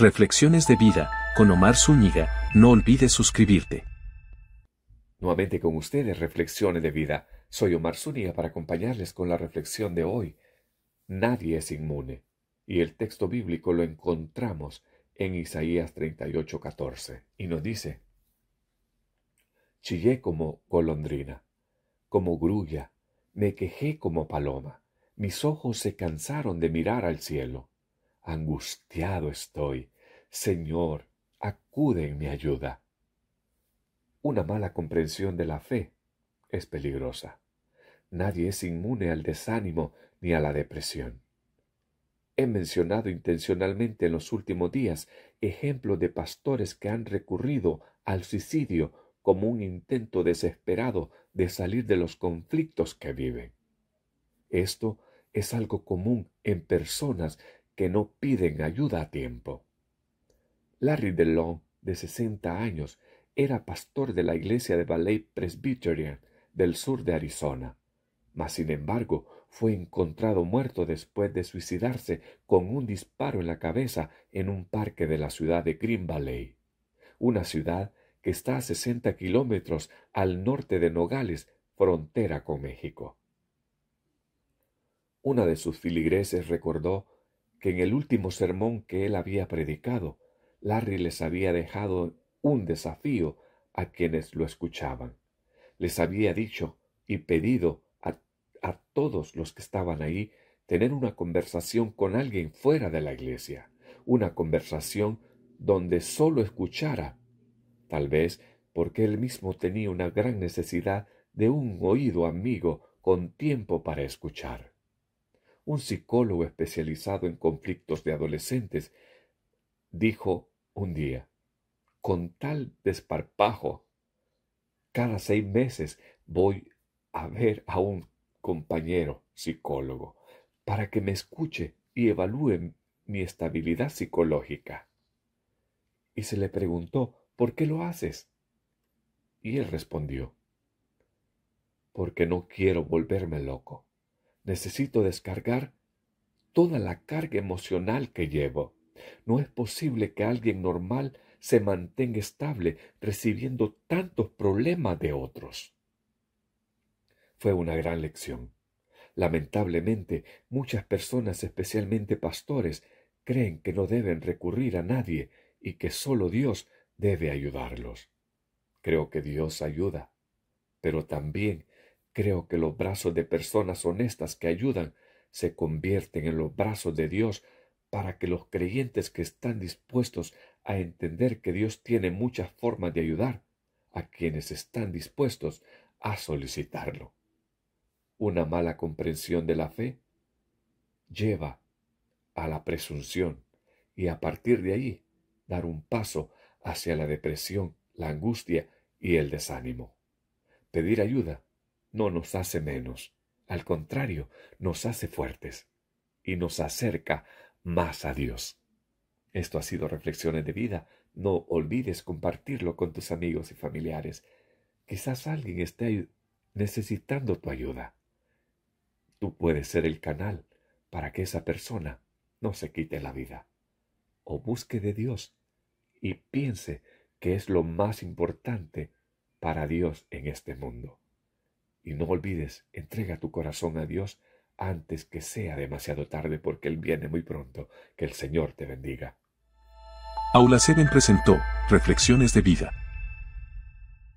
Reflexiones de vida, con Omar Zúñiga, no olvides suscribirte. Nuevamente con ustedes, Reflexiones de vida. Soy Omar Zúñiga para acompañarles con la reflexión de hoy. Nadie es inmune. Y el texto bíblico lo encontramos en Isaías 38:14 y nos dice, Chillé como golondrina, como grulla, me quejé como paloma, mis ojos se cansaron de mirar al cielo angustiado estoy. Señor, acude en mi ayuda. Una mala comprensión de la fe es peligrosa. Nadie es inmune al desánimo ni a la depresión. He mencionado intencionalmente en los últimos días ejemplos de pastores que han recurrido al suicidio como un intento desesperado de salir de los conflictos que viven. Esto es algo común en personas que no piden ayuda a tiempo. Larry Delong, de 60 años, era pastor de la iglesia de Ballet Presbyterian del sur de Arizona, mas sin embargo fue encontrado muerto después de suicidarse con un disparo en la cabeza en un parque de la ciudad de Green Valley, una ciudad que está a 60 kilómetros al norte de Nogales, frontera con México. Una de sus filigreses recordó que en el último sermón que él había predicado, Larry les había dejado un desafío a quienes lo escuchaban. Les había dicho y pedido a, todos los que estaban ahí tener una conversación con alguien fuera de la iglesia, una conversación donde sólo escuchara, tal vez porque él mismo tenía una gran necesidad de un oído amigo con tiempo para escuchar un psicólogo especializado en conflictos de adolescentes, dijo un día, con tal desparpajo, cada seis meses voy a ver a un compañero psicólogo para que me escuche y evalúe mi estabilidad psicológica. Y se le preguntó, ¿por qué lo haces? Y él respondió, porque no quiero volverme loco. Necesito descargar toda la carga emocional que llevo. No es posible que alguien normal se mantenga estable recibiendo tantos problemas de otros. Fue una gran lección. Lamentablemente, muchas personas, especialmente pastores, creen que no deben recurrir a nadie y que solo Dios debe ayudarlos. Creo que Dios ayuda, pero también Creo que los brazos de personas honestas que ayudan se convierten en los brazos de Dios para que los creyentes que están dispuestos a entender que Dios tiene muchas formas de ayudar a quienes están dispuestos a solicitarlo. Una mala comprensión de la fe lleva a la presunción y a partir de ahí dar un paso hacia la depresión, la angustia y el desánimo. Pedir ayuda no nos hace menos, al contrario, nos hace fuertes y nos acerca más a Dios. Esto ha sido Reflexiones de Vida. No olvides compartirlo con tus amigos y familiares. Quizás alguien esté necesitando tu ayuda. Tú puedes ser el canal para que esa persona no se quite la vida. O busque de Dios y piense que es lo más importante para Dios en este mundo. Y no olvides, entrega tu corazón a Dios antes que sea demasiado tarde porque Él viene muy pronto. Que el Señor te bendiga. Aula Seven presentó Reflexiones de Vida.